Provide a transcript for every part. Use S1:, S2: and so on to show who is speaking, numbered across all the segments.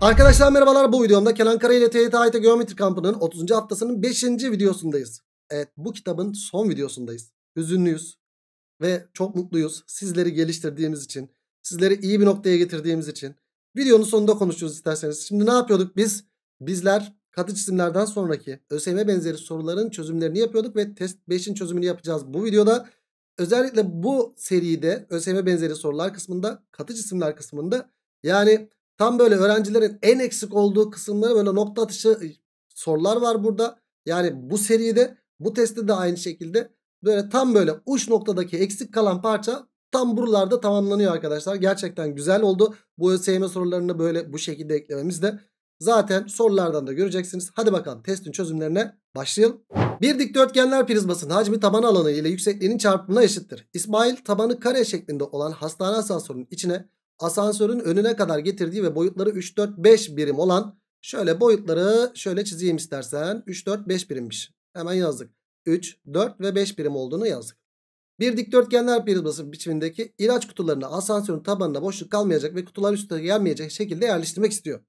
S1: Arkadaşlar merhabalar bu videomda Kenan Kara ile TYT AYT Geometri Kampı'nın 30. haftasının 5. videosundayız. Evet bu kitabın son videosundayız. Hüzünlüyüz ve çok mutluyuz sizleri geliştirdiğimiz için, sizleri iyi bir noktaya getirdiğimiz için. Videonun sonunda konuşuruz isterseniz. Şimdi ne yapıyorduk biz? Bizler katı cisimlerden sonraki ÖSYM benzeri soruların çözümlerini yapıyorduk ve test 5'in çözümünü yapacağız bu videoda. Özellikle bu seride ÖSYM benzeri sorular kısmında, katı cisimler kısmında yani Tam böyle öğrencilerin en eksik olduğu kısımları böyle nokta atışı sorular var burada. Yani bu seride bu testte de aynı şekilde böyle tam böyle uç noktadaki eksik kalan parça tam buralarda tamamlanıyor arkadaşlar. Gerçekten güzel oldu. Bu ÖSYM sorularını böyle bu şekilde eklememiz de zaten sorulardan da göreceksiniz. Hadi bakalım testin çözümlerine başlayalım. Bir dikdörtgenler prizmasının hacmi taban alanı ile yüksekliğinin çarpımına eşittir. İsmail tabanı kare şeklinde olan hastane asansörünün içine asansörün önüne kadar getirdiği ve boyutları 3, 4, 5 birim olan şöyle boyutları şöyle çizeyim istersen. 3, 4, 5 birimmiş. Hemen yazdık. 3, 4 ve 5 birim olduğunu yazdık. Bir dikdörtgenler prizması biçimindeki ilaç kutularını asansörün tabanına boşluk kalmayacak ve kutular üstüne gelmeyecek şekilde yerleştirmek istiyor.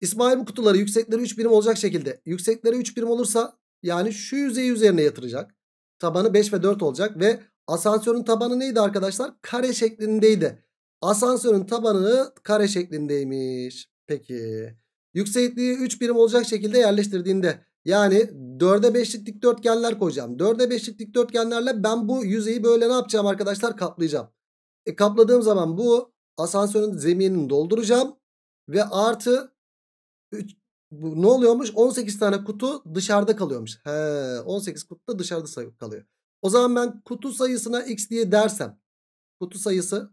S1: İsmail bu kutuları yüksekleri 3 birim olacak şekilde. Yüksekleri 3 birim olursa yani şu yüzeyi üzerine yatıracak. Tabanı 5 ve 4 olacak ve asansörün tabanı neydi arkadaşlar? Kare şeklindeydi. Asansörün tabanı kare şeklindeymiş. Peki. Yüksekliği 3 birim olacak şekilde yerleştirdiğinde yani 4'e 5'lik dikdörtgenler koyacağım. 4'e 5'lik dikdörtgenlerle ben bu yüzeyi böyle ne yapacağım arkadaşlar? Kaplayacağım. E, kapladığım zaman bu asansörün zeminini dolduracağım. Ve artı 3, bu, ne oluyormuş? 18 tane kutu dışarıda kalıyormuş. He, 18 kutu da dışarıda kalıyor. O zaman ben kutu sayısına x diye dersem kutu sayısı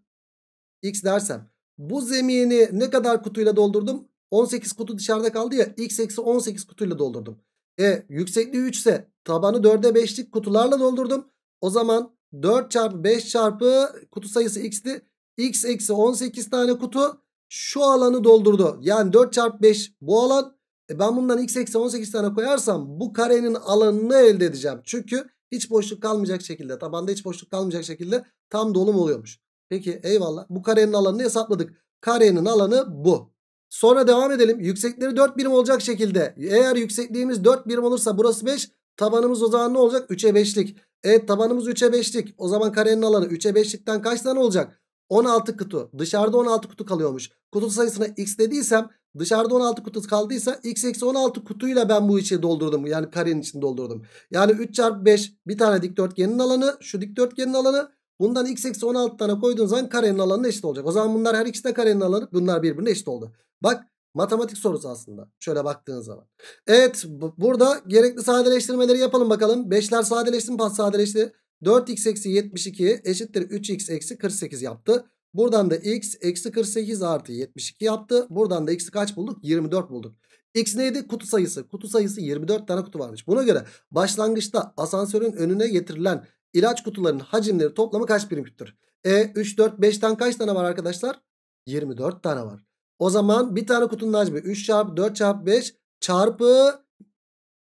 S1: x dersem bu zemini ne kadar kutuyla doldurdum? 18 kutu dışarıda kaldı ya x eksi 18 kutuyla doldurdum. E yüksekliği 3 ise tabanı 4'e 5'lik kutularla doldurdum. O zaman 4 çarpı 5 çarpı kutu sayısı x'ti. x eksi 18 tane kutu şu alanı doldurdu. Yani 4 çarpı 5 bu alan. E ben bundan x eksi 18 tane koyarsam bu karenin alanını elde edeceğim. Çünkü hiç boşluk kalmayacak şekilde tabanda hiç boşluk kalmayacak şekilde tam dolum oluyormuş. Peki eyvallah. Bu karenin alanını hesapladık. Karenin alanı bu. Sonra devam edelim. Yüksekleri 4 birim olacak şekilde. Eğer yüksekliğimiz 4 birim olursa burası 5. Tabanımız o zaman ne olacak? 3'e 5'lik. Evet tabanımız 3'e 5'lik. O zaman karenin alanı 3'e 5'likten kaç tane olacak? 16 kutu. Dışarıda 16 kutu kalıyormuş. Kutu sayısına x dediysem dışarıda 16 kutu kaldıysa x eksi 16 kutuyla ben bu içi doldurdum. Yani karenin içini doldurdum. Yani 3 çarpı 5 bir tane dikdörtgenin alanı. Şu dikdörtgenin alanı. Bundan x eksi 16 tane koyduğun zaman karenin alanı eşit olacak. O zaman bunlar her ikisi de karenin alanı. Bunlar birbirine eşit oldu. Bak matematik sorusu aslında. Şöyle baktığın zaman. Evet burada gerekli sadeleştirmeleri yapalım bakalım. 5'ler sadeleşti mi? Pas sadeleşti. 4x eksi 72 eşittir 3x eksi 48 yaptı. Buradan da x eksi 48 artı 72 yaptı. Buradan da x'i kaç bulduk? 24 bulduk. X neydi? Kutu sayısı. Kutu sayısı 24 tane kutu varmış. Buna göre başlangıçta asansörün önüne getirilen İlaç kutularının hacimleri toplamı kaç birim küptür? E 3, 4, 5'ten kaç tane var arkadaşlar? 24 tane var. O zaman bir tane kutunun hacmi 3 çarpı 4 çarpı 5 çarpı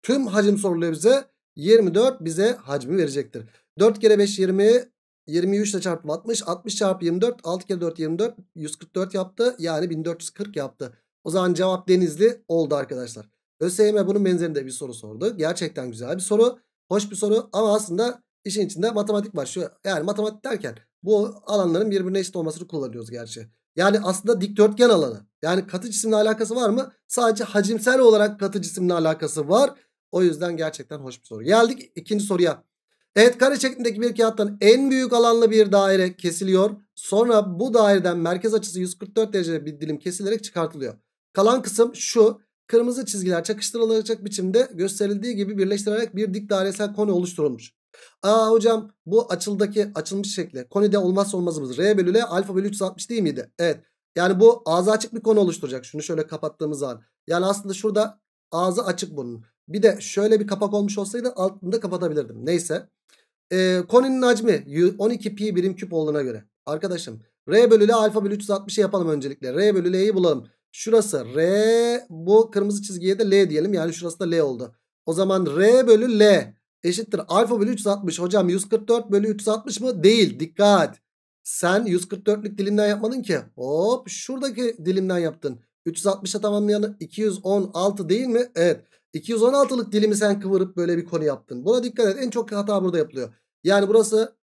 S1: tüm hacim soruluyor bize. 24 bize hacmi verecektir. 4 kere 5 20 23 ile çarptım 60 60 çarpı 24 6 kere 4 24 144 yaptı yani 1440 yaptı. O zaman cevap denizli oldu arkadaşlar. ÖSYM bunun benzerinde bir soru sordu. Gerçekten güzel bir soru. Hoş bir soru ama aslında İşin içinde matematik var. Şu, yani matematik derken bu alanların birbirine eşit olmasını kullanıyoruz gerçi. Yani aslında dikdörtgen alanı. Yani katı cisimle alakası var mı? Sadece hacimsel olarak katı cisimle alakası var. O yüzden gerçekten hoş bir soru. Geldik ikinci soruya. Evet kare şeklindeki bir kağıttan en büyük alanlı bir daire kesiliyor. Sonra bu daireden merkez açısı 144 derece bir dilim kesilerek çıkartılıyor. Kalan kısım şu. Kırmızı çizgiler çakıştırılacak biçimde gösterildiği gibi birleştirilerek bir dik dairesel konu oluşturulmuş. Aa hocam bu açıldaki açılmış şekli. Konide olmazsa olmazımız R bölü L alfa bölü 360 değil miydi? Evet. Yani bu ağzı açık bir konu oluşturacak. Şunu şöyle kapattığımız zaman. Yani aslında şurada ağzı açık bunun. Bir de şöyle bir kapak olmuş olsaydı altını da kapatabilirdim. Neyse. Ee, koninin hacmi 12 pi birim küp olduğuna göre. Arkadaşım R bölü L alfa bölü 360'ı yapalım öncelikle. R bölü L'yi bulalım. Şurası R bu kırmızı çizgiye de L diyelim. Yani şurası da L oldu. O zaman R bölü L eşittir alfa bölü 360. Hocam 144 bölü 360 mı? Değil. Dikkat. Sen 144'lük dilimden yapmadın ki. Hop şuradaki dilimden yaptın. 360'a tamamlayan 216 değil mi? Evet. 216'lık dilimi sen kıvırıp böyle bir konu yaptın. Buna dikkat et. En çok hata burada yapılıyor. Yani burası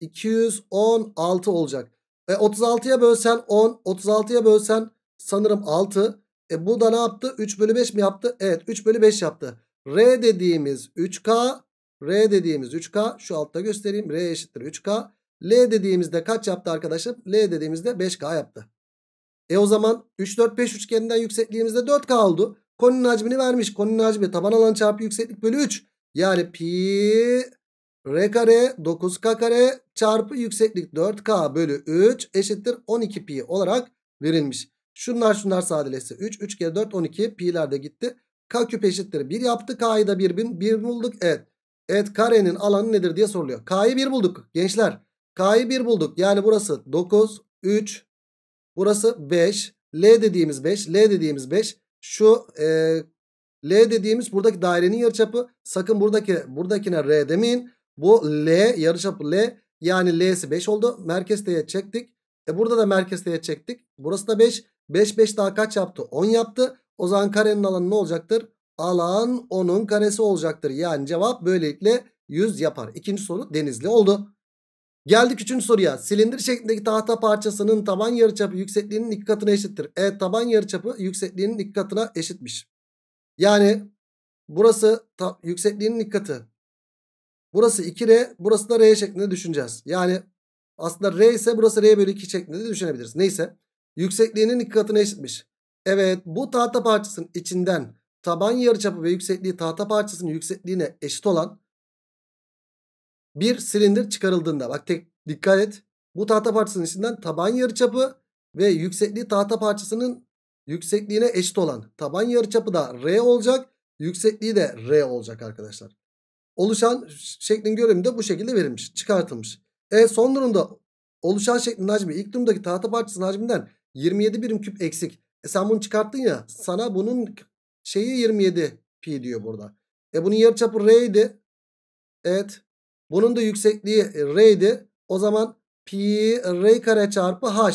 S1: 216 olacak. E 36'ya bölsen 10. 36'ya bölsen sanırım 6. E bu da ne yaptı? 3 bölü 5 mi yaptı? Evet 3 bölü 5 yaptı. R dediğimiz 3K. R dediğimiz 3K. Şu altta göstereyim. R eşittir 3K. L dediğimizde kaç yaptı arkadaşım? L dediğimizde 5K yaptı. E o zaman 3, 4, 5 üçgeninden yüksekliğimizde 4K oldu. Konunun hacmini vermiş. Konunun hacmi taban alan çarpı yükseklik bölü 3. Yani pi r kare 9k kare çarpı yükseklik 4k bölü 3 eşittir 12 pi olarak verilmiş. Şunlar şunlar sadeleşse 3. 3 kere 4 12 pi'ler de gitti. K küp eşittir 1 yaptı. K'yı da 1, bulduk. Evet. Evet karenin alanı nedir diye soruluyor. K'yı 1 bulduk gençler. K'yı 1 bulduk. Yani burası 9, 3, burası 5. L dediğimiz 5. L dediğimiz 5. Şu e, L dediğimiz buradaki dairenin yarıçapı. Sakın buradaki buradakine R demeyin. Bu L yarıçapı L. Yani L'si 5 oldu. Merkez T'ye çektik. E burada da merkez T'ye çektik. Burası da 5. 5 5 daha kaç yaptı? 10 yaptı. O zaman karenin alanı ne olacaktır? Alan onun karesi olacaktır. Yani cevap böylelikle 100 yapar. İkinci soru denizli oldu. Geldik üçüncü soruya. Silindir şeklindeki tahta parçasının taban yarıçapı yüksekliğinin iki katına eşittir. E taban yarıçapı yüksekliğinin iki katına eşitmiş. Yani burası yüksekliğinin iki katı. Burası 2R, burası da R şeklinde düşüneceğiz. Yani aslında R ise burası R bölü 2 şeklinde de düşünebiliriz. Neyse yüksekliğinin iki katına eşitmiş. Evet bu tahta parçasının içinden taban yarıçapı ve yüksekliği tahta parçasının yüksekliğine eşit olan bir silindir çıkarıldığında bak tek dikkat et. Bu tahta parçasının içinden taban yarıçapı ve yüksekliği tahta parçasının yüksekliğine eşit olan taban yarıçapı da R olacak. Yüksekliği de R olacak arkadaşlar. Oluşan şeklin görünümü de bu şekilde verilmiş. Çıkartılmış. E son durumda oluşan şeklin hacmi ilk durumdaki tahta parçasının hacminden 27 birim küp eksik. E sen bunu çıkarttın ya. Sana bunun şeyi 27 pi diyor burada. E bunun yarıçapı r idi. Evet. Bunun da yüksekliği e, r idi. O zaman pi r kare çarpı h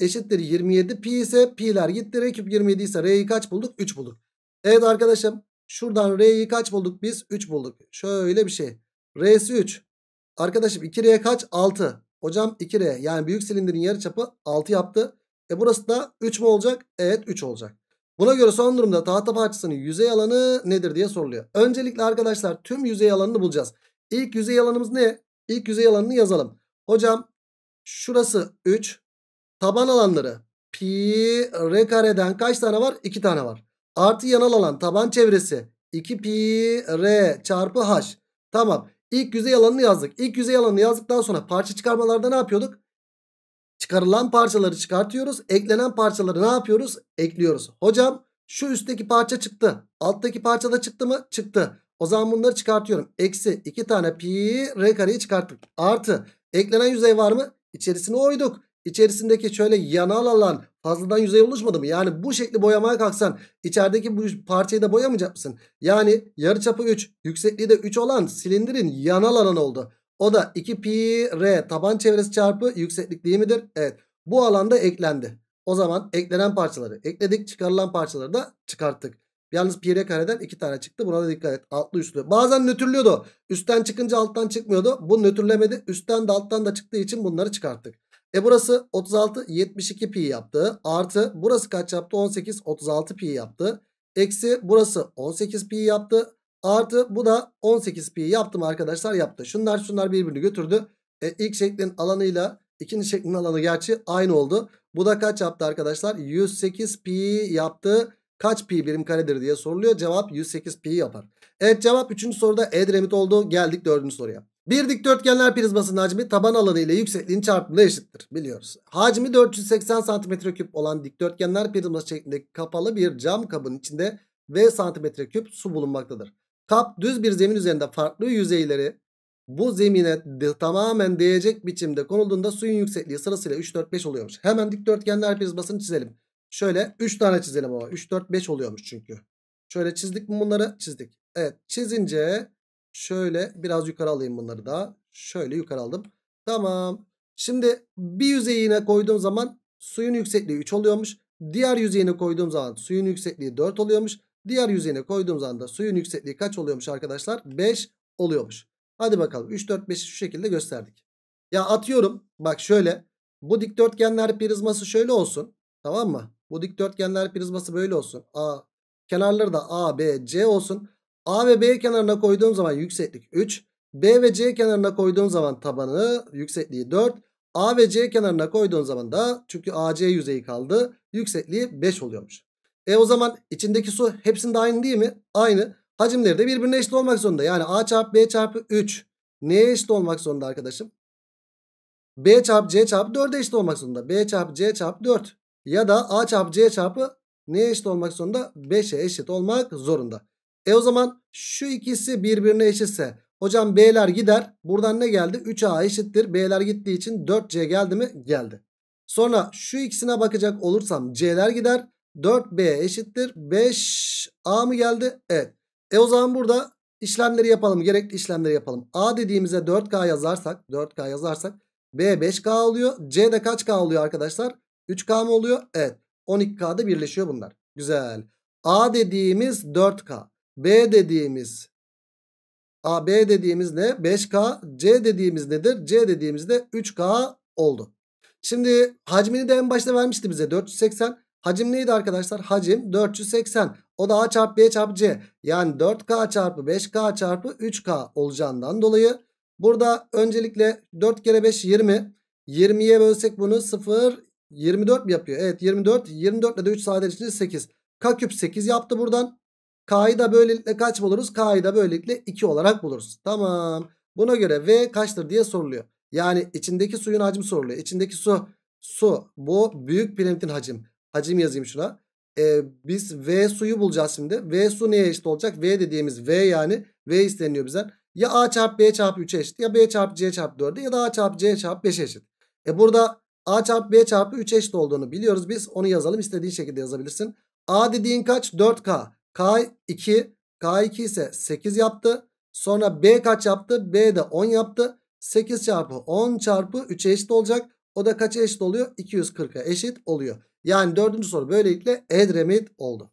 S1: eşittir 27 pi ise pi'ler gitti. R küp 27 ise r'yi kaç bulduk? 3 bulduk. Evet arkadaşım şuradan r'yi kaç bulduk biz? 3 bulduk. Şöyle bir şey. R'si 3. Arkadaşım 2r kaç? 6. Hocam 2r yani büyük silindirin yarıçapı 6 yaptı. E burası da 3 mü olacak? Evet 3 olacak. Buna göre son durumda tahta parçasının yüzey alanı nedir diye soruluyor. Öncelikle arkadaşlar tüm yüzey alanını bulacağız. İlk yüzey alanımız ne? İlk yüzey alanını yazalım. Hocam şurası 3. Taban alanları pi r kareden kaç tane var? 2 tane var. Artı yanal alan taban çevresi 2 pi r çarpı h. Tamam. İlk yüzey alanını yazdık. İlk yüzey alanını yazdıktan sonra parça çıkarmalarda ne yapıyorduk? Çıkarılan parçaları çıkartıyoruz. Eklenen parçaları ne yapıyoruz? Ekliyoruz. Hocam şu üstteki parça çıktı. Alttaki parça da çıktı mı? Çıktı. O zaman bunları çıkartıyorum. Eksi 2 tane pi r kareyi çıkarttık. Artı eklenen yüzey var mı? İçerisine oyduk. İçerisindeki şöyle yanal alan fazladan yüzey oluşmadı mı? Yani bu şekli boyamaya kalksan içerideki bu parçayı da boyamayacak mısın? Yani yarıçapı 3 yüksekliği de 3 olan silindirin yanal alan oldu. O da 2 pi r taban çevresi çarpı yükseklik değil midir? Evet. Bu alanda eklendi. O zaman eklenen parçaları ekledik. Çıkarılan parçaları da çıkarttık. Yalnız pi r kareden 2 tane çıktı. Buna da dikkat et. Altlı üstlü. Bazen nötrlüyordu. Üstten çıkınca alttan çıkmıyordu. Bu nötrlemedi. Üstten de alttan da çıktığı için bunları çıkarttık. E burası 36 72 pi yaptı. Artı burası kaç yaptı? 18 36 pi yaptı. Eksi burası 18 pi yaptı. Artı bu da 18 pi yaptım arkadaşlar yaptı. Şunlar şunlar birbirini götürdü. E, ilk şeklin alanıyla ikinci şeklin alanı gerçi aynı oldu. Bu da kaç yaptı arkadaşlar? 108 pi yaptı. Kaç pi birim karedir diye soruluyor. Cevap 108 pi yapar. Evet cevap 3. soruda Edremit oldu. Geldik 4. soruya. Bir dikdörtgenler prizmasının hacmi taban alanı ile yüksekliğin çarpımına eşittir. Biliyoruz. Hacmi 480 cm3 olan dikdörtgenler prizması şeklindeki kapalı bir cam kabın içinde V santimetre küp su bulunmaktadır. Kap düz bir zemin üzerinde farklı yüzeyleri bu zemine de, tamamen değecek biçimde konulduğunda suyun yüksekliği sırasıyla 3, 4, 5 oluyormuş. Hemen dikdörtgenler prizmasını çizelim. Şöyle 3 tane çizelim ama 3, 4, 5 oluyormuş çünkü. Şöyle çizdik mi bunları? Çizdik. Evet çizince şöyle biraz yukarı alayım bunları da. Şöyle yukarı aldım. Tamam. Şimdi bir yüzeyine koyduğum zaman suyun yüksekliği 3 oluyormuş. Diğer yüzeyine koyduğum zaman suyun yüksekliği 4 oluyormuş. Diğer yüzeyine koyduğumuz anda suyun yüksekliği kaç oluyormuş arkadaşlar? 5 oluyormuş. Hadi bakalım 3, 4, 5'i şu şekilde gösterdik. Ya atıyorum bak şöyle bu dikdörtgenler prizması şöyle olsun. Tamam mı? Bu dikdörtgenler prizması böyle olsun. A, kenarları da A, B, C olsun. A ve B kenarına koyduğum zaman yükseklik 3. B ve C kenarına koyduğum zaman tabanı yüksekliği 4. A ve C kenarına koyduğun zaman da çünkü AC yüzeyi kaldı. Yüksekliği 5 oluyormuş. E o zaman içindeki su hepsinde aynı değil mi? Aynı. Hacimleri de birbirine eşit olmak zorunda. Yani A çarpı B çarpı 3 neye eşit olmak zorunda arkadaşım? B çarpı C çarpı 4'e eşit olmak zorunda. B çarpı C çarpı 4 ya da A çarpı C çarpı neye eşit olmak zorunda? 5'e eşit olmak zorunda. E o zaman şu ikisi birbirine eşitse hocam B'ler gider. Buradan ne geldi? 3A eşittir. B'ler gittiği için 4C geldi mi? Geldi. Sonra şu ikisine bakacak olursam C'ler gider. 4B eşittir. 5A mı geldi? Evet. E o zaman burada işlemleri yapalım. Gerekli işlemleri yapalım. A dediğimize 4K yazarsak 4K yazarsak B 5K oluyor. C de kaç K oluyor arkadaşlar? 3K mı oluyor? Evet. 12K'da birleşiyor bunlar. Güzel. A dediğimiz 4K. B dediğimiz A, B dediğimiz ne? 5K. C dediğimiz nedir? C dediğimiz de 3K oldu. Şimdi hacmini de en başta vermişti bize 480. Hacim neydi arkadaşlar? Hacim 480. O da A çarpı B çarpı C. Yani 4K çarpı 5K çarpı 3K olacağından dolayı burada öncelikle 4 kere 5 20. 20'ye bölsek bunu 0 24 mi yapıyor? Evet 24. 24 ile de 3 sadeleşince 8. K küp 8 yaptı buradan. K'yı da böylelikle kaç buluruz? K'yı da böylelikle 2 olarak buluruz. Tamam. Buna göre V kaçtır diye soruluyor. Yani içindeki suyun hacmi soruluyor. İçindeki su su bu büyük piramidin hacim. Hacim yazayım şuna. E, biz V suyu bulacağız şimdi. V su neye eşit olacak? V dediğimiz V yani. V isteniyor bizden. Ya A çarpı B çarpı 3'e eşit. Ya B çarpı C çarpı 4'e ya da A çarpı C çarpı 5'e eşit. E burada A çarpı B çarpı 3 eşit olduğunu biliyoruz biz. Onu yazalım. İstediğin şekilde yazabilirsin. A dediğin kaç? 4K. K 2. K 2 ise 8 yaptı. Sonra B kaç yaptı? B de 10 yaptı. 8 çarpı 10 çarpı 3'e eşit olacak. O da kaça eşit oluyor? 240'a eşit oluyor. Yani dördüncü soru böylelikle Edremit oldu.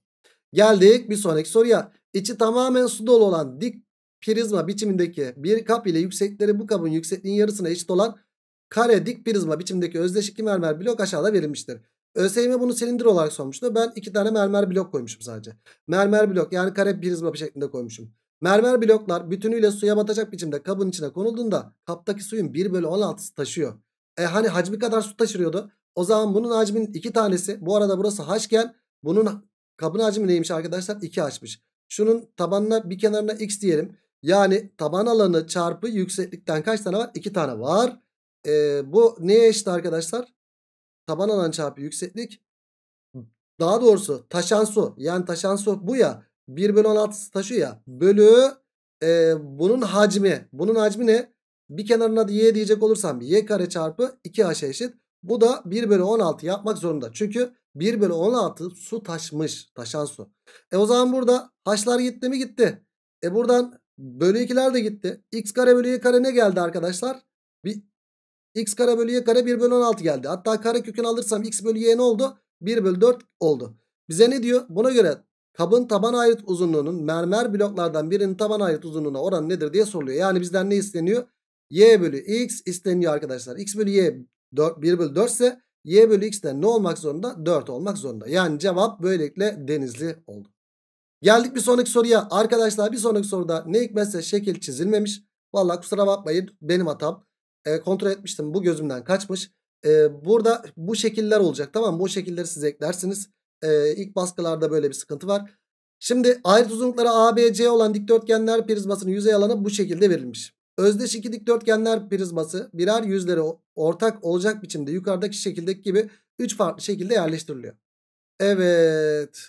S1: Geldik bir sonraki soruya. İçi tamamen su dolu olan dik prizma biçimindeki bir kap ile yüksekleri bu kabın yüksekliğin yarısına eşit olan kare dik prizma biçimindeki özdeş iki mermer blok aşağıda verilmiştir. ÖSYM bunu silindir olarak sormuştu. Ben iki tane mermer blok koymuşum sadece. Mermer blok yani kare prizma şeklinde koymuşum. Mermer bloklar bütünüyle suya batacak biçimde kabın içine konulduğunda kaptaki suyun 1 bölü 16'sı taşıyor. E hani hacmi kadar su taşırıyordu. O zaman bunun hacmin 2 tanesi. Bu arada burası haşken bunun kabın hacmi neymiş arkadaşlar? 2 haçmış. Şunun tabanına bir kenarına x diyelim. Yani taban alanı çarpı yükseklikten kaç tane var? 2 tane var. Ee, bu neye eşit arkadaşlar? Taban alanı çarpı yükseklik. Daha doğrusu taşan su. Yani taşan su bu ya. 1 bölü 16 taşı ya. Bölü e, bunun hacmi. Bunun hacmi ne? Bir kenarına da y diyecek olursam y kare çarpı 2h eşit. Bu da 1 bölü 16 yapmak zorunda. Çünkü 1 bölü 16 su taşmış. Taşan su. E o zaman burada haşlar gitti mi gitti. E buradan bölü 2'ler de gitti. X kare bölü y kare ne geldi arkadaşlar? Bir, x kare bölü y kare 1 bölü 16 geldi. Hatta kare kökünü alırsam x bölü y ne oldu? 1 bölü 4 oldu. Bize ne diyor? Buna göre kabın taban ayrıt uzunluğunun mermer bloklardan birinin taban ayrıt uzunluğuna oran nedir diye soruluyor. Yani bizden ne isteniyor? y bölü x isteniyor arkadaşlar. x bölü y 4, 1 bölü 4 ise y bölü x de ne olmak zorunda? 4 olmak zorunda. Yani cevap böylelikle denizli oldu. Geldik bir sonraki soruya. Arkadaşlar bir sonraki soruda ne hikmetse şekil çizilmemiş. Valla kusura bakmayın benim hatam. E, kontrol etmiştim bu gözümden kaçmış. E, burada bu şekiller olacak tamam mı? Bu şekilleri siz eklersiniz. E, ilk baskılarda böyle bir sıkıntı var. Şimdi ayrıt uzunlukları ABC olan dikdörtgenler prizmasının yüzey alanı bu şekilde verilmiş. Özdeş iki dikdörtgenler prizması birer yüzleri ortak olacak biçimde yukarıdaki şekildeki gibi 3 farklı şekilde yerleştiriliyor. Evet.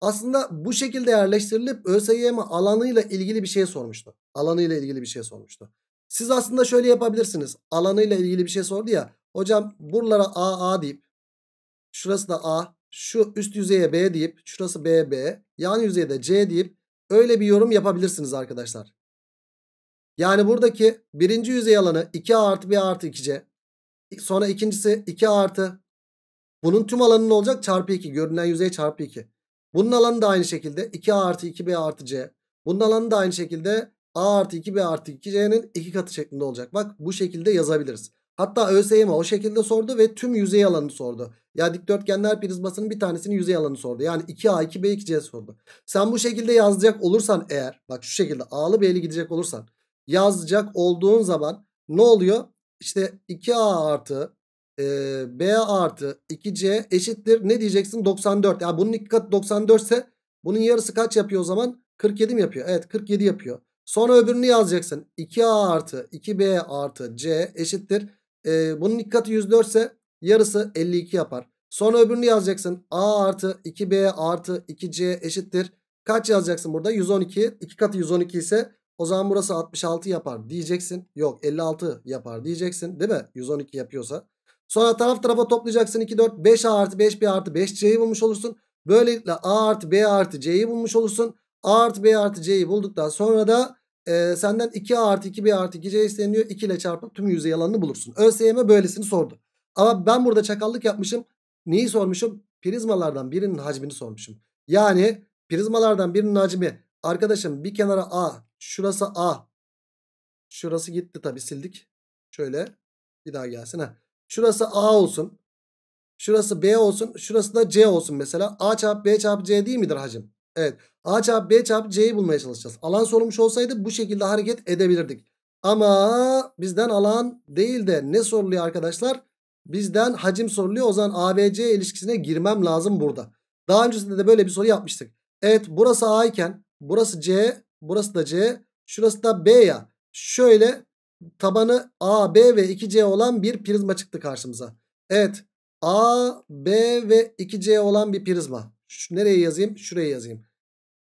S1: Aslında bu şekilde yerleştirilip ÖSYM alanıyla ilgili bir şey sormuştu. Alanıyla ilgili bir şey sormuştu. Siz aslında şöyle yapabilirsiniz. Alanıyla ilgili bir şey sordu ya. Hocam buralara A A deyip şurası da A, şu üst yüzeye B deyip şurası B B, yan yüzeye de C deyip öyle bir yorum yapabilirsiniz arkadaşlar. Yani buradaki birinci yüzey alanı 2 artı 1 artı 2C. Sonra ikincisi 2 artı. Bunun tüm alanı ne olacak? Çarpı 2. Görünen yüzey çarpı 2. Bunun alanı da aynı şekilde 2 artı 2B artı C. Bunun alanı da aynı şekilde A artı 2B artı 2C'nin 2 katı şeklinde olacak. Bak bu şekilde yazabiliriz. Hatta ÖSYM o şekilde sordu ve tüm yüzey alanını sordu. Ya dikdörtgenler prizmasının bir tanesinin yüzey alanı sordu. Yani 2A, 2B, 2C sordu. Sen bu şekilde yazacak olursan eğer bak şu şekilde A'lı B'li gidecek olursan yazacak olduğun zaman ne oluyor? İşte 2A artı e, B artı 2C eşittir. Ne diyeceksin? 94. Yani bunun iki katı 94 ise bunun yarısı kaç yapıyor o zaman? 47 mi yapıyor? Evet 47 yapıyor. Sonra öbürünü yazacaksın. 2A artı 2B artı C eşittir. E, bunun iki katı 104 ise yarısı 52 yapar. Sonra öbürünü yazacaksın. A artı 2B artı 2C eşittir. Kaç yazacaksın burada? 112. 2 katı 112 ise o zaman burası 66 yapar diyeceksin. Yok 56 yapar diyeceksin değil mi? 112 yapıyorsa. Sonra taraf tarafa toplayacaksın 2, 4, 5A artı 5B artı 5C'yi bulmuş olursun. Böylelikle A artı B artı C'yi bulmuş olursun. A artı B artı C'yi bulduktan sonra da e, senden 2A artı 2B artı 2C isteniyor. 2 ile çarpıp tüm yüzey alanını bulursun. ÖSYM böylesini sordu. Ama ben burada çakallık yapmışım. Neyi sormuşum? Prizmalardan birinin hacmini sormuşum. Yani prizmalardan birinin hacmi arkadaşım bir kenara A Şurası A. Şurası gitti tabi sildik. Şöyle bir daha gelsin. ha. Şurası A olsun. Şurası B olsun. Şurası da C olsun mesela. A çarpı B çarpı C değil midir hacim? Evet. A çarpı B çarpı C'yi bulmaya çalışacağız. Alan sorulmuş olsaydı bu şekilde hareket edebilirdik. Ama bizden alan değil de ne soruluyor arkadaşlar? Bizden hacim soruluyor. O zaman ABC ilişkisine girmem lazım burada. Daha öncesinde de böyle bir soru yapmıştık. Evet burası A iken burası C Burası da C. Şurası da B ya. Şöyle tabanı A, B ve 2C olan bir prizma çıktı karşımıza. Evet. A, B ve 2C olan bir prizma. Şu, nereye yazayım? Şuraya yazayım.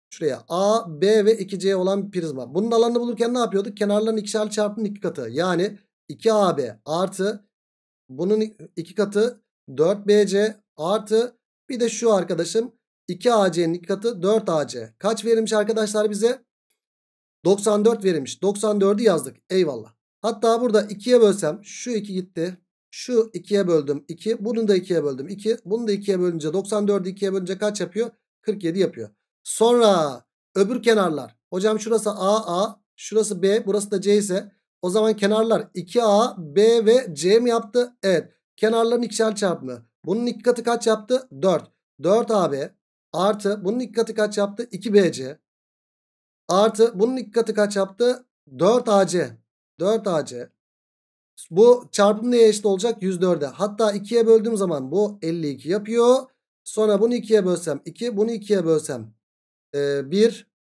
S1: Şuraya A, B ve 2C olan bir prizma. Bunun alanını bulurken ne yapıyorduk? Kenarların ikişer çarpının iki katı. Yani 2AB artı bunun iki katı 4BC artı bir de şu arkadaşım 2AC'nin iki katı 4AC. Kaç verilmiş arkadaşlar bize? 94 verilmiş. 94'ü yazdık. Eyvallah. Hatta burada 2'ye bölsem şu 2 gitti. Şu 2'ye böldüm 2. Bunu da 2'ye böldüm 2. Bunu da 2'ye bölünce 94'ü 2'ye bölünce kaç yapıyor? 47 yapıyor. Sonra öbür kenarlar. Hocam şurası A A. Şurası B. Burası da C ise. O zaman kenarlar 2A, B ve C mi yaptı? Evet. Kenarların ikişer çarpımı. Bunun iki katı kaç yaptı? 4. 4AB artı bunun iki katı kaç yaptı? 2BC. Artı bunun ilk kaç yaptı? 4AC. 4AC. Bu çarpım neye eşit olacak? 104'e. Hatta 2'ye böldüğüm zaman bu 52 yapıyor. Sonra bunu 2'ye bölsem 2. Bunu 2'ye bölsem e,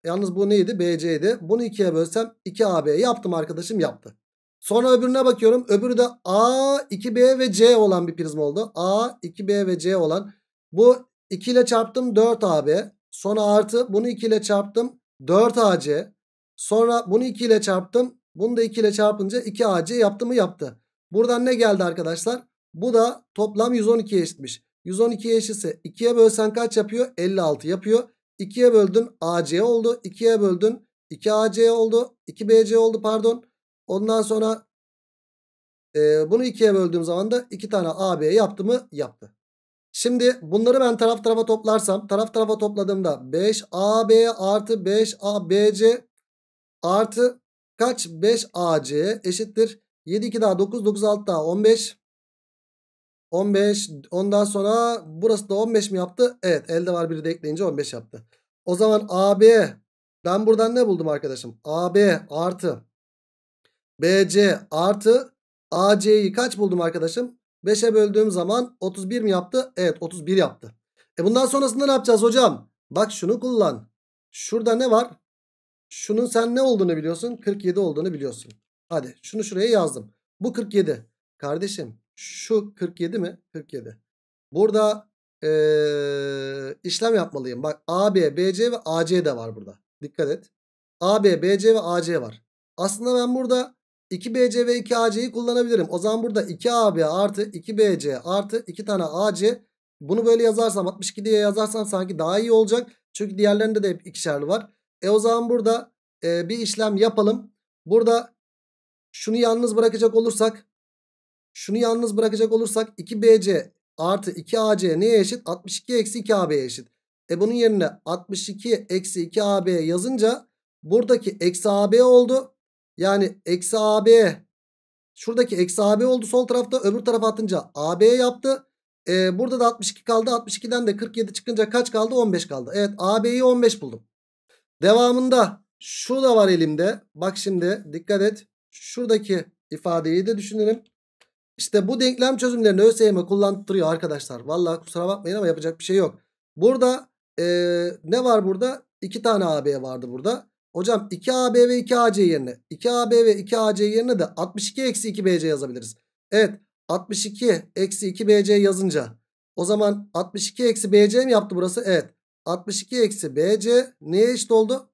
S1: Yalnız bu neydi? BC'ydi. Bunu 2'ye bölsem 2AB yaptım arkadaşım yaptı. Sonra öbürüne bakıyorum. Öbürü de A, 2B ve C olan bir prizma oldu. A, 2B ve C olan. Bu 2 ile çarptım 4AB. Sonra artı bunu 2 ile çarptım 4AC. Sonra bunu 2 ile çarptım. Bunu da 2 ile çarpınca 2AC yaptı mı yaptı. Buradan ne geldi arkadaşlar? Bu da toplam 112'ye eşitmiş. 112'ye eşitse 2'ye bölsen kaç yapıyor? 56 yapıyor. 2'ye böldün AC oldu. 2'ye böldün 2AC oldu. 2BC oldu pardon. Ondan sonra e, bunu 2'ye böldüğüm zaman da 2 tane AB yaptı mı? Yaptı. Şimdi bunları ben taraf tarafa toplarsam taraf tarafa topladığımda 5AB artı 5ABC artı kaç 5AC eşittir 7 2 daha 9 9 6 daha 15 15 ondan sonra burası da 15 mi yaptı? Evet elde var biri de ekleyince 15 yaptı. O zaman AB ben buradan ne buldum arkadaşım? AB artı BC artı AC'yi kaç buldum arkadaşım? 5'e böldüğüm zaman 31 mi yaptı? Evet 31 yaptı. E bundan sonrasında ne yapacağız hocam? Bak şunu kullan. Şurada ne var? Şunun sen ne olduğunu biliyorsun. 47 olduğunu biliyorsun. Hadi şunu şuraya yazdım. Bu 47. Kardeşim şu 47 mi? 47. Burada ee, işlem yapmalıyım. Bak AB, BC ve AC de var burada. Dikkat et. AB, BC ve AC var. Aslında ben burada 2BC ve 2AC'yi kullanabilirim. O zaman burada 2AB artı 2BC artı 2 tane AC. Bunu böyle yazarsam 62 diye yazarsam sanki daha iyi olacak. Çünkü diğerlerinde de hep ikişerli var. E o zaman burada e, bir işlem yapalım. Burada şunu yalnız bırakacak olursak şunu yalnız bırakacak olursak 2BC artı 2AC neye eşit? 62 eksi 2AB'ye eşit. E bunun yerine 62 eksi 2AB yazınca buradaki eksi AB oldu. Yani eksi AB. Şuradaki eksi AB oldu sol tarafta. Öbür tarafa atınca AB yaptı. Ee, burada da 62 kaldı. 62'den de 47 çıkınca kaç kaldı? 15 kaldı. Evet AB'yi 15 buldum. Devamında şu da var elimde. Bak şimdi dikkat et. Şuradaki ifadeyi de düşünelim. İşte bu denklem çözümlerini ÖSYM kullandırıyor arkadaşlar. Valla kusura bakmayın ama yapacak bir şey yok. Burada e, ne var burada? 2 tane AB vardı burada. Hocam 2AB ve 2AC yerine 2AB ve 2AC yerine de 62 eksi 2BC yazabiliriz. Evet 62 eksi 2BC yazınca o zaman 62 eksi BC mi yaptı burası? Evet 62 eksi BC neye eşit oldu?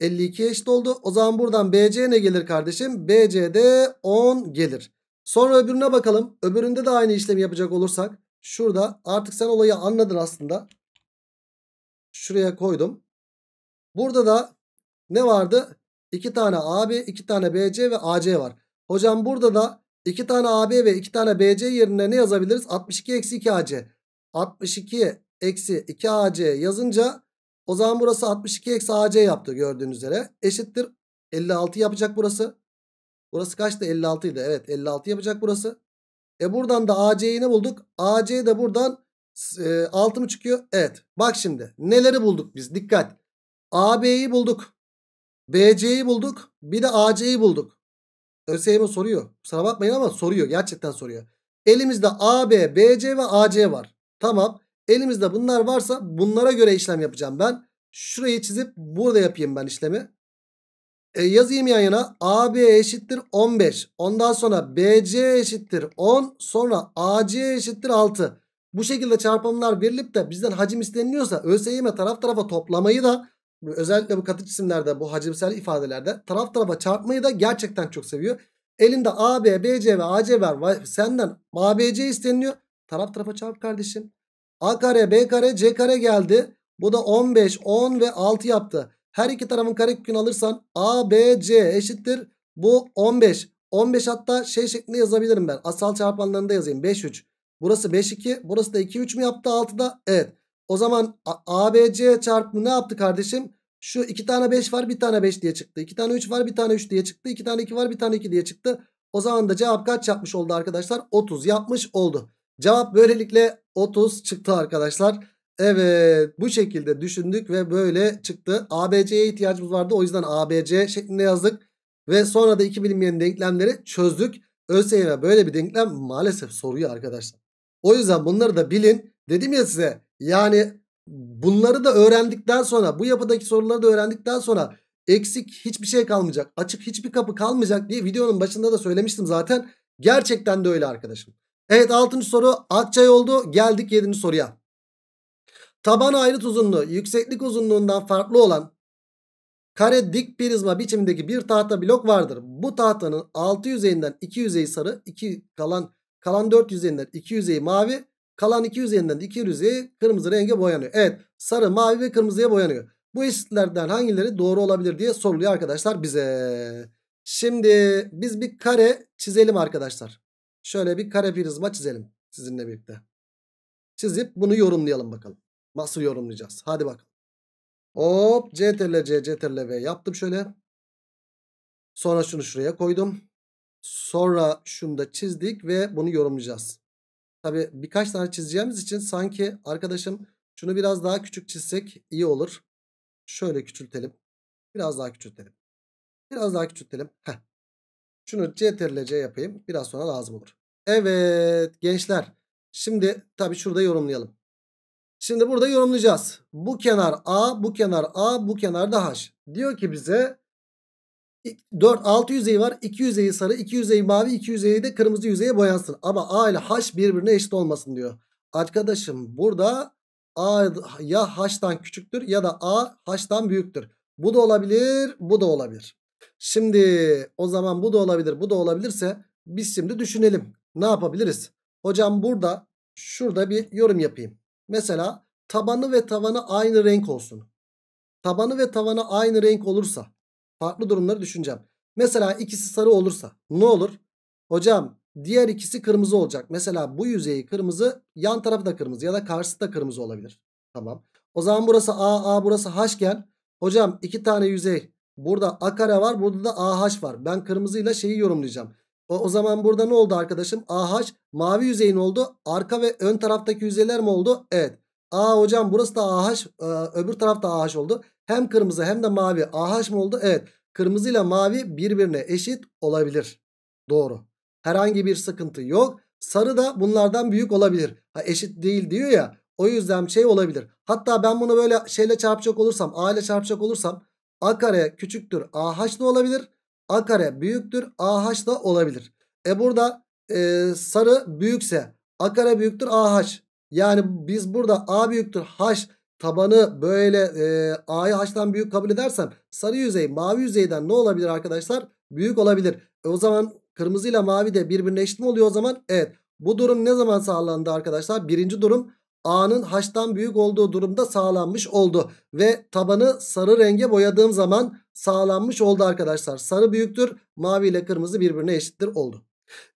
S1: 52 eşit oldu. O zaman buradan BC ne gelir kardeşim? BC'de 10 gelir. Sonra öbürüne bakalım. Öbüründe de aynı işlemi yapacak olursak. Şurada artık sen olayı anladın aslında. Şuraya koydum. Burada da ne vardı? 2 tane AB, 2 tane BC ve AC var. Hocam burada da 2 tane AB ve 2 tane BC yerine ne yazabiliriz? 62 eksi 2 AC. 62 eksi 2 AC yazınca o zaman burası 62 eksi AC yaptı gördüğünüz üzere. Eşittir 56 yapacak burası. Burası kaçtı? 56 idi. Evet 56 yapacak burası. E buradan da AC'yi ne bulduk? AC de buradan e, 6 mı çıkıyor? Evet. Bak şimdi neleri bulduk biz? Dikkat. AB'yi bulduk. BC'yi bulduk. Bir de AC'yi bulduk. ÖSYM soruyor. sana bakmayın ama soruyor. Gerçekten soruyor. Elimizde AB, BC ve AC var. Tamam. Elimizde bunlar varsa bunlara göre işlem yapacağım ben. Şurayı çizip burada yapayım ben işlemi. E, yazayım yan yana. AB eşittir 15. Ondan sonra BC eşittir 10. Sonra AC eşittir 6. Bu şekilde çarpımlar verilip de bizden hacim isteniliyorsa ÖSYM taraf tarafa toplamayı da özellikle bu katı cisimlerde bu hacimsel ifadelerde taraf tarafa çarpmayı da gerçekten çok seviyor. Elinde AB, BC ve AC var. Senden ABC isteniyor. Taraf tarafa çarp kardeşim. A kare, B kare, C kare geldi. Bu da 15, 10 ve 6 yaptı. Her iki tarafın karekkökünü alırsan A, C eşittir. Bu 15. 15 hatta şey şeklinde yazabilirim ben. Asal çarpanlarında yazayım. 5, 3. Burası 5, 2. Burası da 2, 3 mü yaptı 6'da? Evet. O zaman ABC çarpımı ne yaptı kardeşim? Şu 2 tane 5 var bir tane 5 diye çıktı. 2 tane 3 var bir tane 3 diye çıktı. 2 tane 2 var bir tane 2 diye çıktı. O zaman da cevap kaç yapmış oldu arkadaşlar? 30 yapmış oldu. Cevap böylelikle 30 çıktı arkadaşlar. Evet bu şekilde düşündük ve böyle çıktı. ABC'ye ihtiyacımız vardı o yüzden ABC şeklinde yazdık. Ve sonra da iki bilinmeyen denklemleri çözdük. ÖSYM böyle bir denklem maalesef soruyor arkadaşlar. O yüzden bunları da bilin. Dedim ya size yani bunları da öğrendikten sonra bu yapıdaki soruları da öğrendikten sonra eksik hiçbir şey kalmayacak. Açık hiçbir kapı kalmayacak diye videonun başında da söylemiştim zaten. Gerçekten de öyle arkadaşım. Evet 6. soru Akçay oldu. Geldik 7. soruya. Taban ayrıt uzunluğu yükseklik uzunluğundan farklı olan kare dik prizma biçimindeki bir tahta blok vardır. Bu tahtanın 6 yüzeyinden 2 yüzeyi sarı, 2 kalan kalan 4 yüzeyinden 2 yüzeyi mavi, Kalan 2 üzerinden 2 yüzey kırmızı renge boyanıyor. Evet sarı mavi ve kırmızıya boyanıyor. Bu eşitlerden hangileri doğru olabilir diye soruluyor arkadaşlar bize. Şimdi biz bir kare çizelim arkadaşlar. Şöyle bir kare prizma çizelim sizinle birlikte. Çizip bunu yorumlayalım bakalım. Nasıl yorumlayacağız? Hadi bakalım. Hop C terle C C terle V yaptım şöyle. Sonra şunu şuraya koydum. Sonra şunu da çizdik ve bunu yorumlayacağız. Tabi birkaç tane çizeceğimiz için sanki arkadaşım şunu biraz daha küçük çizsek iyi olur. Şöyle küçültelim. Biraz daha küçültelim. Biraz daha küçültelim. Heh. Şunu CTRL C yapayım. Biraz sonra lazım olur. Evet gençler. Şimdi tabi şurada yorumlayalım. Şimdi burada yorumlayacağız. Bu kenar A, bu kenar A, bu kenar da H. Diyor ki bize 4 6 yüzeyi var. 2 yüzeyi sarı, 2 yüzeyi mavi, 2 yüzeyi de kırmızı yüzeye boyansın. Ama A ile H birbirine eşit olmasın diyor. Arkadaşım burada A ya H'tan küçüktür ya da A H'tan büyüktür. Bu da olabilir, bu da olabilir. Şimdi o zaman bu da olabilir, bu da olabilirse biz şimdi düşünelim. Ne yapabiliriz? Hocam burada şurada bir yorum yapayım. Mesela tabanı ve tavanı aynı renk olsun. Tabanı ve tavanı aynı renk olursa Farklı durumları düşüneceğim. Mesela ikisi sarı olursa ne olur? Hocam diğer ikisi kırmızı olacak. Mesela bu yüzeyi kırmızı yan tarafı da kırmızı ya da karşısı da kırmızı olabilir. Tamam. O zaman burası A, A burası H Hocam iki tane yüzey. Burada A kare var burada da AH var. Ben kırmızıyla şeyi yorumlayacağım. O, o zaman burada ne oldu arkadaşım? AH mavi yüzeyin oldu. Arka ve ön taraftaki yüzeyler mi oldu? Evet. A hocam burası da AH öbür tarafta AH oldu. Hem kırmızı hem de mavi AH mı oldu? Evet. Kırmızı ile mavi birbirine eşit olabilir. Doğru. Herhangi bir sıkıntı yok. Sarı da bunlardan büyük olabilir. Ha, eşit değil diyor ya. O yüzden şey olabilir. Hatta ben bunu böyle şeyle çarpacak olursam A ile çarpacak olursam A kare küçüktür AH da olabilir. A kare büyüktür AH da olabilir. E burada e, sarı büyükse A kare büyüktür AH. Yani biz burada A büyüktür H tabanı böyle e, A'yı H'tan büyük kabul edersem sarı yüzey mavi yüzeyden ne olabilir arkadaşlar? Büyük olabilir. E, o zaman kırmızı ile mavi de birbirine eşit mi oluyor o zaman? Evet. Bu durum ne zaman sağlandı arkadaşlar? Birinci durum A'nın H'tan büyük olduğu durumda sağlanmış oldu. Ve tabanı sarı renge boyadığım zaman sağlanmış oldu arkadaşlar. Sarı büyüktür. Mavi ile kırmızı birbirine eşittir oldu.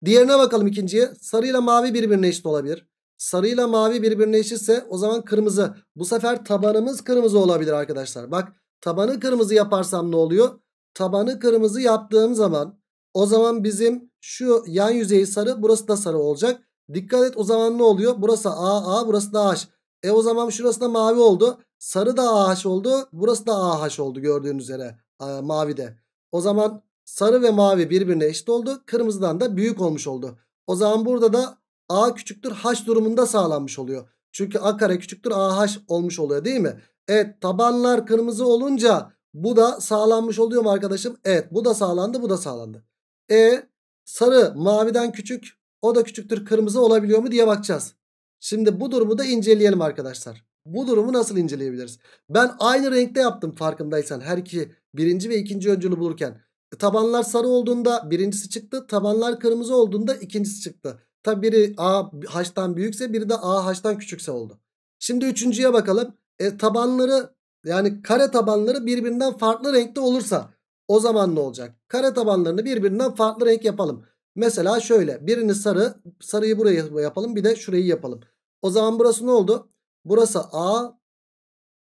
S1: Diğerine bakalım ikinciye. Sarı ile mavi birbirine eşit olabilir sarıyla mavi birbirine eşitse o zaman kırmızı. Bu sefer tabanımız kırmızı olabilir arkadaşlar. Bak tabanı kırmızı yaparsam ne oluyor? Tabanı kırmızı yaptığım zaman o zaman bizim şu yan yüzeyi sarı burası da sarı olacak. Dikkat et o zaman ne oluyor? Burası AA, burası da H. E o zaman şurası da mavi oldu. Sarı da AH oldu. Burası da AH oldu gördüğünüz üzere A, mavi de. O zaman sarı ve mavi birbirine eşit oldu. Kırmızıdan da büyük olmuş oldu. O zaman burada da A küçüktür H durumunda sağlanmış oluyor. Çünkü A kare küçüktür AH olmuş oluyor değil mi? Evet tabanlar kırmızı olunca bu da sağlanmış oluyor mu arkadaşım? Evet bu da sağlandı bu da sağlandı. E sarı maviden küçük o da küçüktür kırmızı olabiliyor mu diye bakacağız. Şimdi bu durumu da inceleyelim arkadaşlar. Bu durumu nasıl inceleyebiliriz? Ben aynı renkte yaptım farkındaysan her iki birinci ve ikinci öncülü bulurken. E, tabanlar sarı olduğunda birincisi çıktı. Tabanlar kırmızı olduğunda ikincisi çıktı. Tabi biri A H'tan büyükse biri de A H'tan küçükse oldu. Şimdi üçüncüye bakalım. E, tabanları yani kare tabanları birbirinden farklı renkte olursa o zaman ne olacak? Kare tabanlarını birbirinden farklı renk yapalım. Mesela şöyle birini sarı sarıyı buraya yapalım bir de şurayı yapalım. O zaman burası ne oldu? Burası A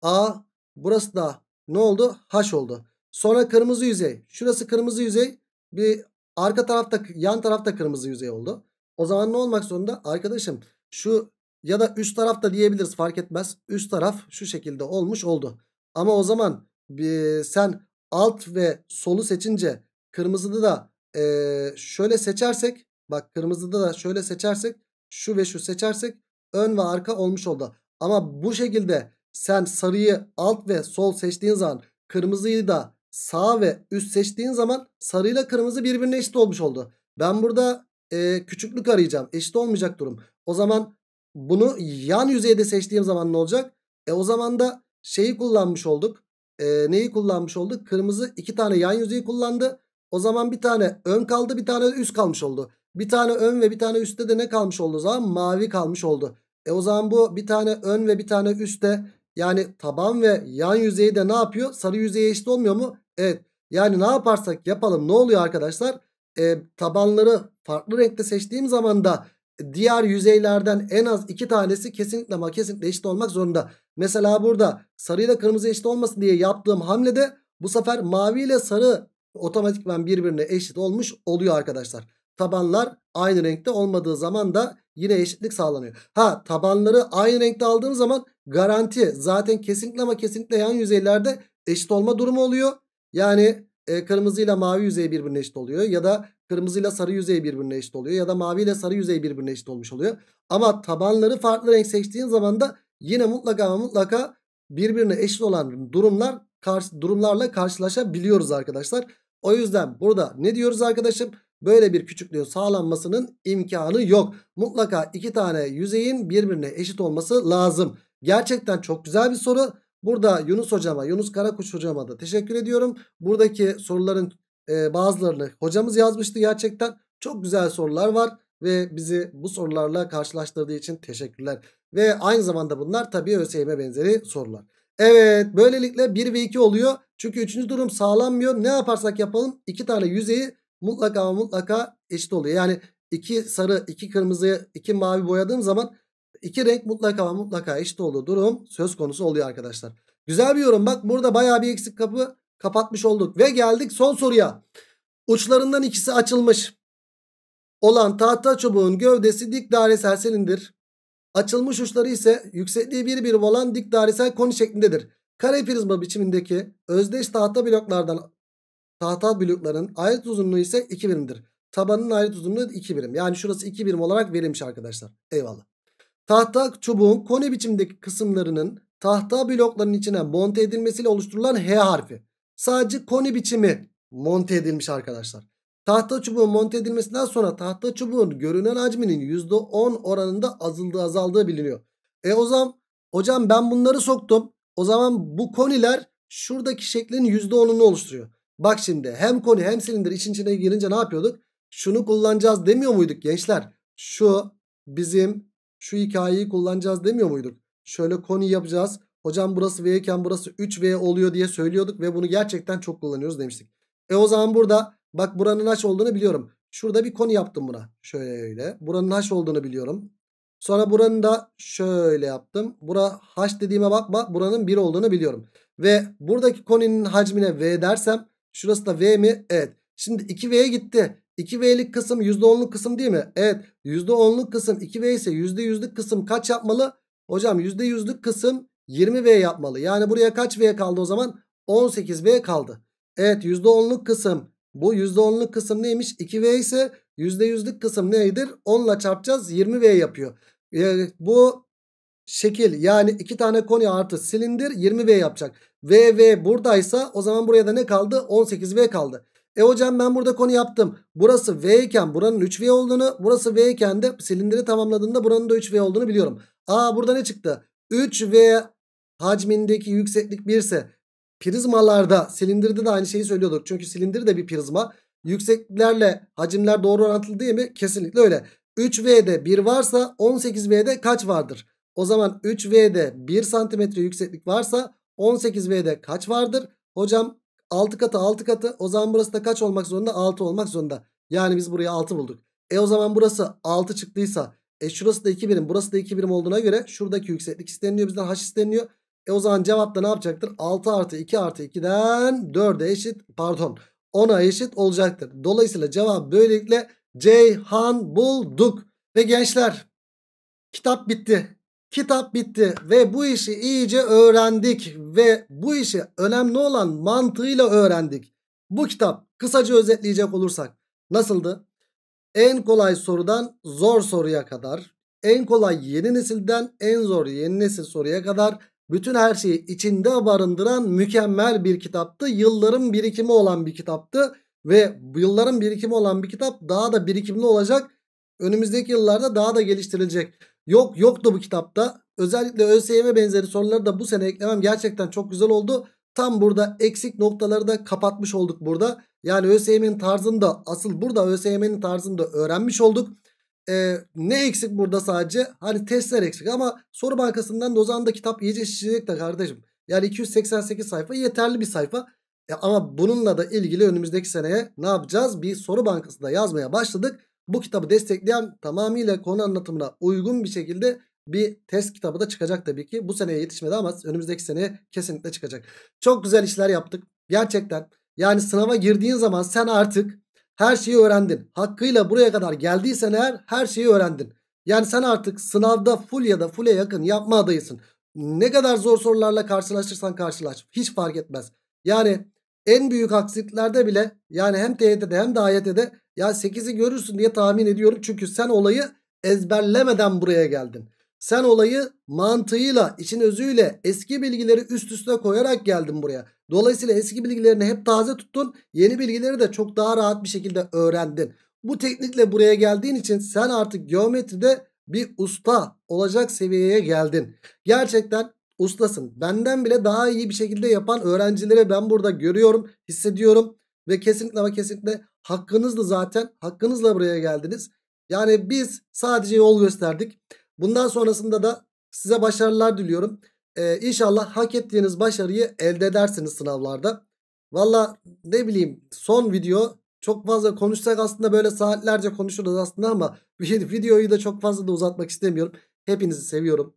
S1: A burası da ne oldu? H oldu. Sonra kırmızı yüzey. Şurası kırmızı yüzey. Bir arka tarafta yan tarafta kırmızı yüzey oldu. O zaman ne olmak zorunda? Arkadaşım şu ya da üst taraf da diyebiliriz fark etmez. Üst taraf şu şekilde olmuş oldu. Ama o zaman bir sen alt ve solu seçince kırmızıda da e, şöyle seçersek bak kırmızıda da şöyle seçersek şu ve şu seçersek ön ve arka olmuş oldu. Ama bu şekilde sen sarıyı alt ve sol seçtiğin zaman kırmızıyı da sağ ve üst seçtiğin zaman sarıyla kırmızı birbirine eşit olmuş oldu. Ben burada e, küçüklük arayacağım. Eşit olmayacak durum. O zaman bunu yan yüzeyde seçtiğim zaman ne olacak? E o zaman da şeyi kullanmış olduk. E, neyi kullanmış olduk? Kırmızı iki tane yan yüzeyi kullandı. O zaman bir tane ön kaldı bir tane üst kalmış oldu. Bir tane ön ve bir tane üstte de ne kalmış oldu o zaman? Mavi kalmış oldu. E o zaman bu bir tane ön ve bir tane üstte yani taban ve yan yüzeyi de ne yapıyor? Sarı yüzeye eşit olmuyor mu? Evet. Yani ne yaparsak yapalım ne oluyor arkadaşlar? e, tabanları farklı renkte seçtiğim zaman da diğer yüzeylerden en az iki tanesi kesinlikle ama kesinlikle eşit olmak zorunda. Mesela burada sarıyla kırmızı eşit olmasın diye yaptığım hamlede bu sefer mavi ile sarı otomatikman birbirine eşit olmuş oluyor arkadaşlar. Tabanlar aynı renkte olmadığı zaman da yine eşitlik sağlanıyor. Ha tabanları aynı renkte aldığım zaman garanti zaten kesinlikle ama kesinlikle yan yüzeylerde eşit olma durumu oluyor. Yani e, kırmızıyla mavi yüzey birbirine eşit oluyor. Ya da kırmızıyla sarı yüzey birbirine eşit oluyor. Ya da maviyle sarı yüzey birbirine eşit olmuş oluyor. Ama tabanları farklı renk seçtiğin zaman da yine mutlaka ama mutlaka birbirine eşit olan durumlar karşı, durumlarla karşılaşabiliyoruz arkadaşlar. O yüzden burada ne diyoruz arkadaşım? Böyle bir küçüklüğün sağlanmasının imkanı yok. Mutlaka iki tane yüzeyin birbirine eşit olması lazım. Gerçekten çok güzel bir soru. Burada Yunus hocama, Yunus Karakuş hocama da teşekkür ediyorum. Buradaki soruların e, bazılarını hocamız yazmıştı gerçekten. Çok güzel sorular var ve bizi bu sorularla karşılaştırdığı için teşekkürler. Ve aynı zamanda bunlar tabii ÖSYM benzeri sorular. Evet böylelikle 1 ve 2 oluyor. Çünkü 3. durum sağlanmıyor. Ne yaparsak yapalım 2 tane yüzeyi mutlaka mutlaka eşit oluyor. Yani 2 sarı, 2 kırmızı, 2 mavi boyadığım zaman İki renk mutlaka mutlaka eşit olduğu durum söz konusu oluyor arkadaşlar. Güzel bir yorum. Bak burada baya bir eksik kapı kapatmış olduk. Ve geldik son soruya. Uçlarından ikisi açılmış olan tahta çubuğun gövdesi dik dairesel silindir. Açılmış uçları ise yüksekliği bir birim olan dik dairesel koni şeklindedir. Kare prizma biçimindeki özdeş tahta bloklardan tahta blokların ayrıt uzunluğu ise 2 birimdir. Tabanın ayrıt uzunluğu 2 birim. Yani şurası 2 birim olarak verilmiş arkadaşlar. Eyvallah. Tahta çubuğun kone biçimdeki kısımlarının tahta blokların içine monte edilmesiyle oluşturulan H harfi. Sadece kone biçimi monte edilmiş arkadaşlar. Tahta çubuğun monte edilmesinden sonra tahta çubuğun görünen hacminin %10 oranında azaldığı azaldığı biliniyor. E o zaman hocam ben bunları soktum. O zaman bu koniler şuradaki şeklin %10'unu oluşturuyor. Bak şimdi hem koni hem silindir için içine girince ne yapıyorduk? Şunu kullanacağız demiyor muyduk gençler? Şu bizim şu hikayeyi kullanacağız demiyor muyduk? Şöyle koni yapacağız. Hocam burası V iken burası 3V oluyor diye söylüyorduk ve bunu gerçekten çok kullanıyoruz demiştik. E o zaman burada bak buranın haş olduğunu biliyorum. Şurada bir konu yaptım buna. Şöyle. Buranın haş olduğunu biliyorum. Sonra buranın da şöyle yaptım. Bura haş dediğime bakma. Buranın 1 olduğunu biliyorum. Ve buradaki koninin hacmine V dersem şurası da V mi? Evet. Şimdi 2V'ye gitti. 2V'lik kısım %10'luk kısım değil mi? Evet %10'luk kısım 2V ise %100'lük kısım kaç yapmalı? Hocam %100'lük kısım 20V yapmalı. Yani buraya kaç V kaldı o zaman? 18V kaldı. Evet %10'luk kısım bu %10'luk kısım neymiş? 2V ise %100'lük kısım nedir? 10 ile çarpacağız 20V yapıyor. E, bu şekil yani 2 tane konya artı silindir 20V yapacak. V V buradaysa o zaman buraya da ne kaldı? 18V kaldı. E hocam ben burada konu yaptım. Burası V iken buranın 3V olduğunu, burası V iken de silindiri tamamladığında buranın da 3V olduğunu biliyorum. Aa burada ne çıktı? 3V hacmindeki yükseklik 1 ise prizmalarda silindirde de aynı şeyi söylüyorduk. Çünkü silindir de bir prizma. Yüksekliklerle hacimler doğru orantılı değil mi? Kesinlikle öyle. 3V'de 1 varsa 18V'de kaç vardır? O zaman 3V'de 1 santimetre yükseklik varsa 18V'de kaç vardır? Hocam 6 katı 6 katı. O zaman burası da kaç olmak zorunda? 6 olmak zorunda. Yani biz buraya 6 bulduk. E o zaman burası 6 çıktıysa e şurası da 2 birim burası da 2 birim olduğuna göre şuradaki yükseklik isteniliyor bizden haş isteniliyor. E o zaman cevap da ne yapacaktır? 6 artı 2 artı 2'den 4'e eşit pardon 10'a eşit olacaktır. Dolayısıyla cevap böylelikle Ceyhan bulduk. Ve gençler kitap bitti. Kitap bitti ve bu işi iyice öğrendik ve bu işi önemli olan mantığıyla öğrendik. Bu kitap kısaca özetleyecek olursak nasıldı? En kolay sorudan zor soruya kadar, en kolay yeni nesilden en zor yeni nesil soruya kadar bütün her şeyi içinde barındıran mükemmel bir kitaptı. Yılların birikimi olan bir kitaptı ve yılların birikimi olan bir kitap daha da birikimli olacak. Önümüzdeki yıllarda daha da geliştirilecek. Yok yoktu bu kitapta. Özellikle ÖSYM benzeri soruları da bu sene eklemem gerçekten çok güzel oldu. Tam burada eksik noktaları da kapatmış olduk burada. Yani ÖSYM'nin tarzını da asıl burada ÖSYM'nin tarzını da öğrenmiş olduk. Ee, ne eksik burada sadece? Hani testler eksik ama soru bankasından da o zaman da kitap iyice şişecek de kardeşim. Yani 288 sayfa yeterli bir sayfa. E ama bununla da ilgili önümüzdeki seneye ne yapacağız? Bir soru bankasında yazmaya başladık bu kitabı destekleyen tamamıyla konu anlatımına uygun bir şekilde bir test kitabı da çıkacak tabii ki. Bu seneye yetişmedi ama önümüzdeki seneye kesinlikle çıkacak. Çok güzel işler yaptık. Gerçekten yani sınava girdiğin zaman sen artık her şeyi öğrendin. Hakkıyla buraya kadar geldiysen eğer her şeyi öğrendin. Yani sen artık sınavda full ya da full'e yakın yapma adayısın. Ne kadar zor sorularla karşılaşırsan karşılaş. Hiç fark etmez. Yani en büyük aksiliklerde bile yani hem TYT'de hem de AYT'de ya 8'i görürsün diye tahmin ediyorum. Çünkü sen olayı ezberlemeden buraya geldin. Sen olayı mantığıyla, için özüyle, eski bilgileri üst üste koyarak geldin buraya. Dolayısıyla eski bilgilerini hep taze tuttun. Yeni bilgileri de çok daha rahat bir şekilde öğrendin. Bu teknikle buraya geldiğin için sen artık geometride bir usta olacak seviyeye geldin. Gerçekten ustasın. Benden bile daha iyi bir şekilde yapan öğrencileri ben burada görüyorum, hissediyorum. Ve kesinlikle ama kesinlikle Hakkınızla zaten hakkınızla buraya geldiniz. Yani biz sadece yol gösterdik. Bundan sonrasında da size başarılar diliyorum. Ee, inşallah hak ettiğiniz başarıyı elde edersiniz sınavlarda. Valla ne bileyim son video çok fazla konuşsak aslında böyle saatlerce konuşuruz aslında ama videoyu da çok fazla da uzatmak istemiyorum. Hepinizi seviyorum.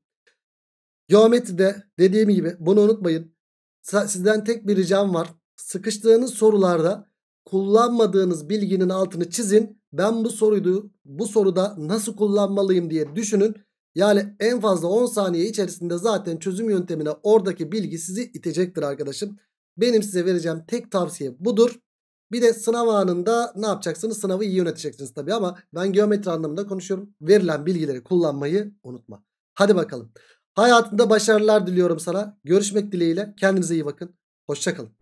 S1: Geometride dediğim gibi bunu unutmayın. Sizden tek bir ricam var. Sıkıştığınız sorularda kullanmadığınız bilginin altını çizin. Ben bu soruyu bu soruda nasıl kullanmalıyım diye düşünün. Yani en fazla 10 saniye içerisinde zaten çözüm yöntemine oradaki bilgi sizi itecektir arkadaşım. Benim size vereceğim tek tavsiye budur. Bir de sınav anında ne yapacaksınız? Sınavı iyi yöneteceksiniz tabii ama ben geometri anlamında konuşuyorum. Verilen bilgileri kullanmayı unutma. Hadi bakalım. Hayatında başarılar diliyorum sana. Görüşmek dileğiyle. Kendinize iyi bakın. Hoşçakalın.